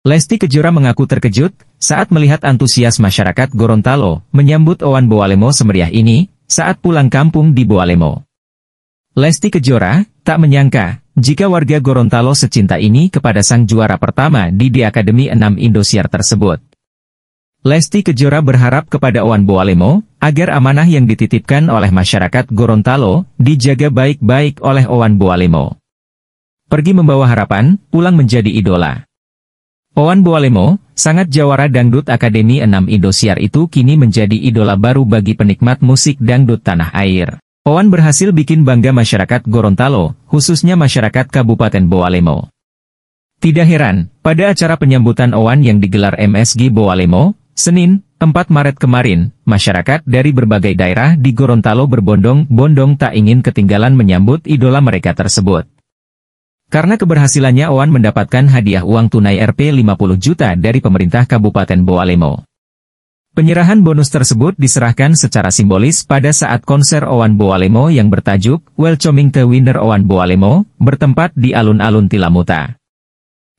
Lesti Kejora mengaku terkejut saat melihat antusias masyarakat Gorontalo menyambut Owan Boalemo semeriah ini saat pulang kampung di Boalemo. Lesti Kejora tak menyangka jika warga Gorontalo secinta ini kepada sang juara pertama di The Academy 6 Indosiar tersebut. Lesti Kejora berharap kepada Owan Boalemo agar amanah yang dititipkan oleh masyarakat Gorontalo dijaga baik-baik oleh Owan Boalemo. Pergi membawa harapan, pulang menjadi idola. Owan Boalemo, sangat jawara dangdut Akademi 6 Indosiar itu kini menjadi idola baru bagi penikmat musik dangdut tanah air. Owan berhasil bikin bangga masyarakat Gorontalo, khususnya masyarakat Kabupaten Boalemo. Tidak heran, pada acara penyambutan Owan yang digelar MSG Boalemo, Senin, 4 Maret kemarin, masyarakat dari berbagai daerah di Gorontalo berbondong-bondong tak ingin ketinggalan menyambut idola mereka tersebut. Karena keberhasilannya Oan mendapatkan hadiah uang tunai Rp 50 juta dari pemerintah Kabupaten Boalemo. Penyerahan bonus tersebut diserahkan secara simbolis pada saat konser Owan Boalemo yang bertajuk Welcoming the Winner Owan Boalemo, bertempat di alun-alun Tilamuta.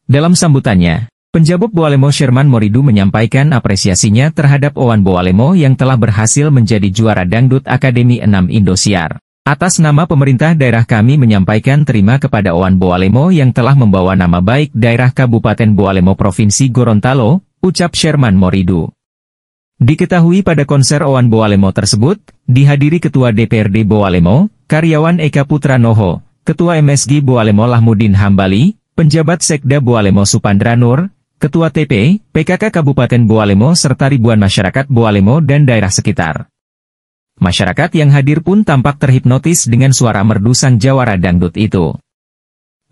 Dalam sambutannya, penjabat Boalemo Sherman Moridu menyampaikan apresiasinya terhadap Owan Boalemo yang telah berhasil menjadi juara dangdut Akademi 6 Indosiar. Atas nama pemerintah daerah kami menyampaikan terima kepada Oan Boalemo yang telah membawa nama baik daerah Kabupaten Boalemo Provinsi Gorontalo, ucap Sherman Moridu. Diketahui pada konser Oan Boalemo tersebut, dihadiri Ketua DPRD Boalemo, karyawan Eka Putra Noho, Ketua MSG Boalemo Lahmudin Hambali, penjabat Sekda Boalemo Supandra Nur, Ketua TP, PKK Kabupaten Boalemo serta ribuan masyarakat Boalemo dan daerah sekitar. Masyarakat yang hadir pun tampak terhipnotis dengan suara merdu sang jawara dangdut itu.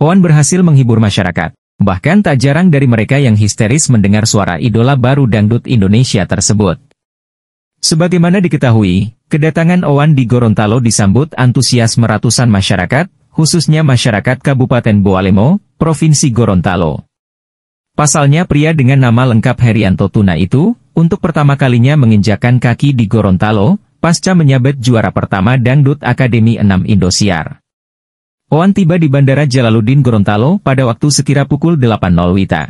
Oan berhasil menghibur masyarakat, bahkan tak jarang dari mereka yang histeris mendengar suara idola baru dangdut Indonesia tersebut. Sebagaimana diketahui, kedatangan Oan di Gorontalo disambut antusias meratusan masyarakat, khususnya masyarakat Kabupaten Boalemo, Provinsi Gorontalo. Pasalnya pria dengan nama lengkap Herianto Tuna itu, untuk pertama kalinya menginjakan kaki di Gorontalo, pasca menyabet juara pertama Dangdut Akademi 6 Indosiar. Oan tiba di Bandara Jalaluddin Gorontalo pada waktu sekira pukul 8.00 WITA.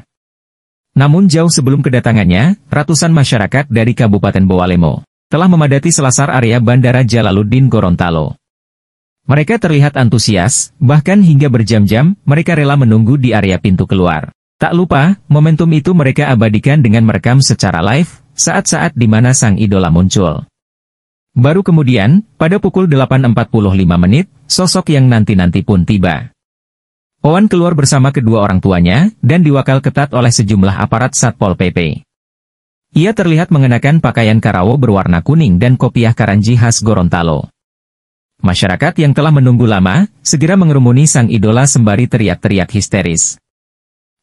Namun jauh sebelum kedatangannya, ratusan masyarakat dari Kabupaten Boalemo telah memadati selasar area Bandara Jalaluddin Gorontalo. Mereka terlihat antusias, bahkan hingga berjam-jam, mereka rela menunggu di area pintu keluar. Tak lupa, momentum itu mereka abadikan dengan merekam secara live, saat-saat di mana sang idola muncul. Baru kemudian, pada pukul 8.45 menit, sosok yang nanti-nanti pun tiba. Owan keluar bersama kedua orang tuanya, dan diwakal ketat oleh sejumlah aparat Satpol PP. Ia terlihat mengenakan pakaian karawo berwarna kuning dan kopiah karanji khas Gorontalo. Masyarakat yang telah menunggu lama, segera mengerumuni sang idola sembari teriak-teriak histeris.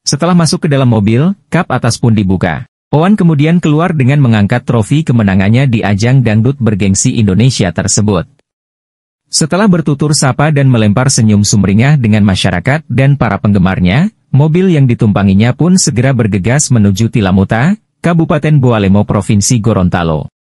Setelah masuk ke dalam mobil, kap atas pun dibuka. Owan kemudian keluar dengan mengangkat trofi kemenangannya di ajang dangdut bergengsi Indonesia tersebut. Setelah bertutur sapa dan melempar senyum sumringah dengan masyarakat dan para penggemarnya, mobil yang ditumpanginya pun segera bergegas menuju Tilamuta, Kabupaten Boalemo Provinsi Gorontalo.